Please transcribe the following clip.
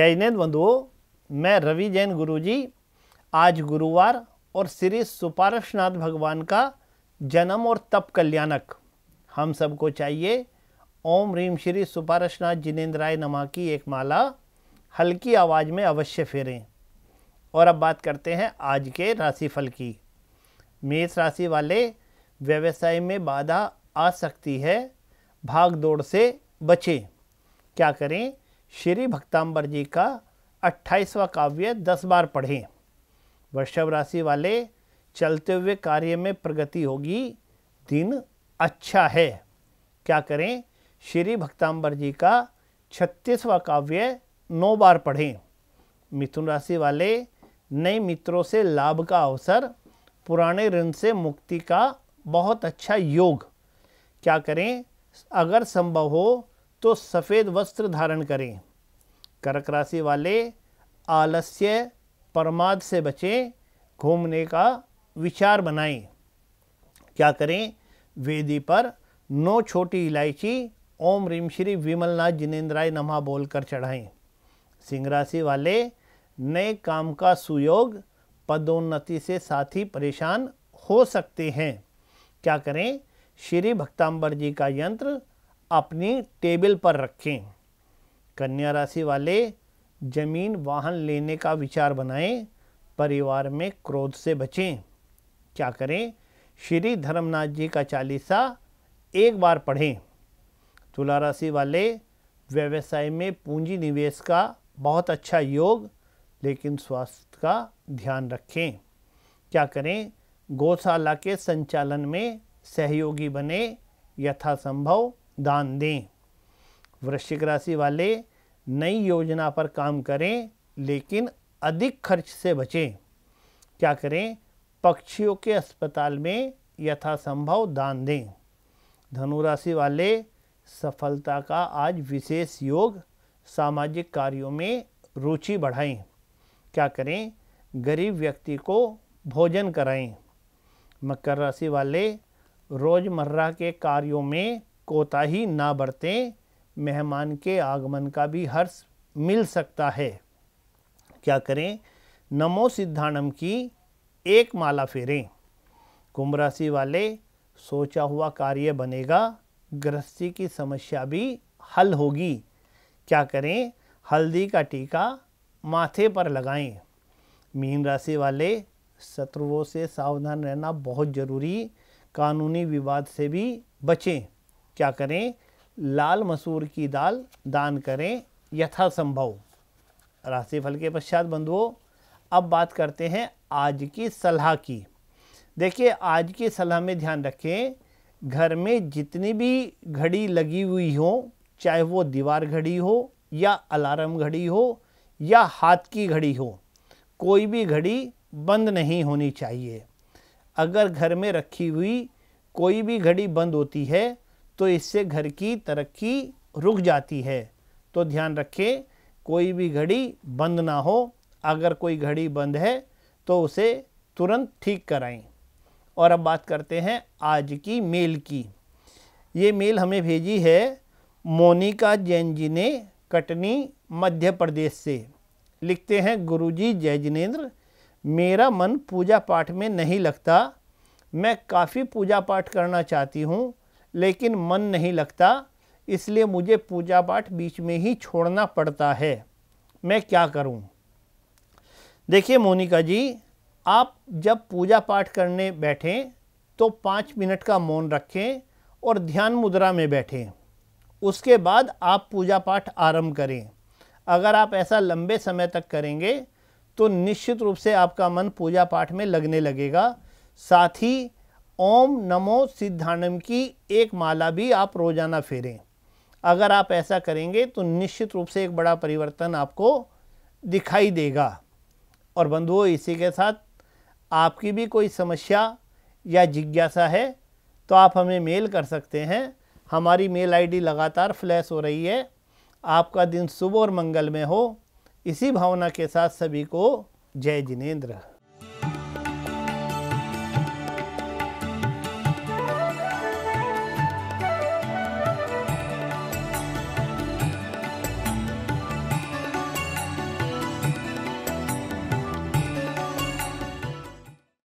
जय हिंद बंधुओं मैं रवि जैन गुरुजी आज गुरुवार और श्री सुपारशनाथ भगवान का जन्म और तप कल्याणक हम सबको चाहिए ओम रीम श्री सुपारशनाथ जिनेन्द्राय नमा की एक माला हल्की आवाज़ में अवश्य फेरें और अब बात करते हैं आज के राशिफल की मेष राशि वाले व्यवसाय में बाधा आ सकती है भाग दौड़ से बचें क्या करें श्री भक्तांबर जी का अट्ठाईसवा काव्य दस बार पढ़ें वृषभ राशि वाले चलते हुए कार्य में प्रगति होगी दिन अच्छा है क्या करें श्री भक्तांबर जी का छत्तीसवा काव्य नौ बार पढ़ें मिथुन राशि वाले नए मित्रों से लाभ का अवसर पुराने ऋण से मुक्ति का बहुत अच्छा योग क्या करें अगर संभव हो तो सफ़ेद वस्त्र धारण करें कर्क राशि वाले आलस्य प्रमाद से बचें घूमने का विचार बनाएं क्या करें वेदी पर नौ छोटी इलायची ओम रीम श्री विमलनाथ जिनेन्द्राय नमः बोलकर चढ़ाएं सिंह राशि वाले नए काम का सुयोग पदोन्नति से साथी परेशान हो सकते हैं क्या करें श्री भक्ताम्बर जी का यंत्र अपनी टेबल पर रखें कन्या राशि वाले जमीन वाहन लेने का विचार बनाएं परिवार में क्रोध से बचें क्या करें श्री धर्मनाथ जी का चालीसा एक बार पढ़ें तुला राशि वाले व्यवसाय में पूंजी निवेश का बहुत अच्छा योग लेकिन स्वास्थ्य का ध्यान रखें क्या करें गौशाला के संचालन में सहयोगी बने यथासंभव दान दें वृश्चिक राशि वाले नई योजना पर काम करें लेकिन अधिक खर्च से बचें क्या करें पक्षियों के अस्पताल में यथासंभव दान दें धनुराशि वाले सफलता का आज विशेष योग सामाजिक कार्यों में रुचि बढ़ाएं क्या करें गरीब व्यक्ति को भोजन कराएं मकर राशि वाले रोज़मर्रा के कार्यों में कोताही ना बरतें मेहमान के आगमन का भी हर्ष मिल सकता है क्या करें नमो सिद्धानम की एक माला फेरें कुंभ राशि वाले सोचा हुआ कार्य बनेगा गृहस्थी की समस्या भी हल होगी क्या करें हल्दी का टीका माथे पर लगाएं मीन राशि वाले शत्रुओं से सावधान रहना बहुत ज़रूरी कानूनी विवाद से भी बचें क्या करें लाल मसूर की दाल दान करें यथासंभव राशिफल के पश्चात बंधुओं अब बात करते हैं आज की सलाह की देखिए आज की सलाह में ध्यान रखें घर में जितनी भी घड़ी लगी हुई हो चाहे वो दीवार घड़ी हो या अलार्म घड़ी हो या हाथ की घड़ी हो कोई भी घड़ी बंद नहीं होनी चाहिए अगर घर में रखी हुई कोई भी घड़ी बंद होती है तो इससे घर की तरक्की रुक जाती है तो ध्यान रखें कोई भी घड़ी बंद ना हो अगर कोई घड़ी बंद है तो उसे तुरंत ठीक कराएं और अब बात करते हैं आज की मेल की ये मेल हमें भेजी है मोनिका जैन जी ने कटनी मध्य प्रदेश से लिखते हैं गुरुजी जय जिनेंद्र मेरा मन पूजा पाठ में नहीं लगता मैं काफ़ी पूजा पाठ करना चाहती हूँ लेकिन मन नहीं लगता इसलिए मुझे पूजा पाठ बीच में ही छोड़ना पड़ता है मैं क्या करूं? देखिए मोनिका जी आप जब पूजा पाठ करने बैठें तो पाँच मिनट का मौन रखें और ध्यान मुद्रा में बैठें उसके बाद आप पूजा पाठ आरंभ करें अगर आप ऐसा लंबे समय तक करेंगे तो निश्चित रूप से आपका मन पूजा पाठ में लगने लगेगा साथ ही ओम नमो सिद्धानम की एक माला भी आप रोज़ाना फेरें अगर आप ऐसा करेंगे तो निश्चित रूप से एक बड़ा परिवर्तन आपको दिखाई देगा और बंधुओं इसी के साथ आपकी भी कोई समस्या या जिज्ञासा है तो आप हमें मेल कर सकते हैं हमारी मेल आईडी लगातार फ्लैश हो रही है आपका दिन शुभ और मंगल में हो इसी भावना के साथ सभी को जय जिनेंद्र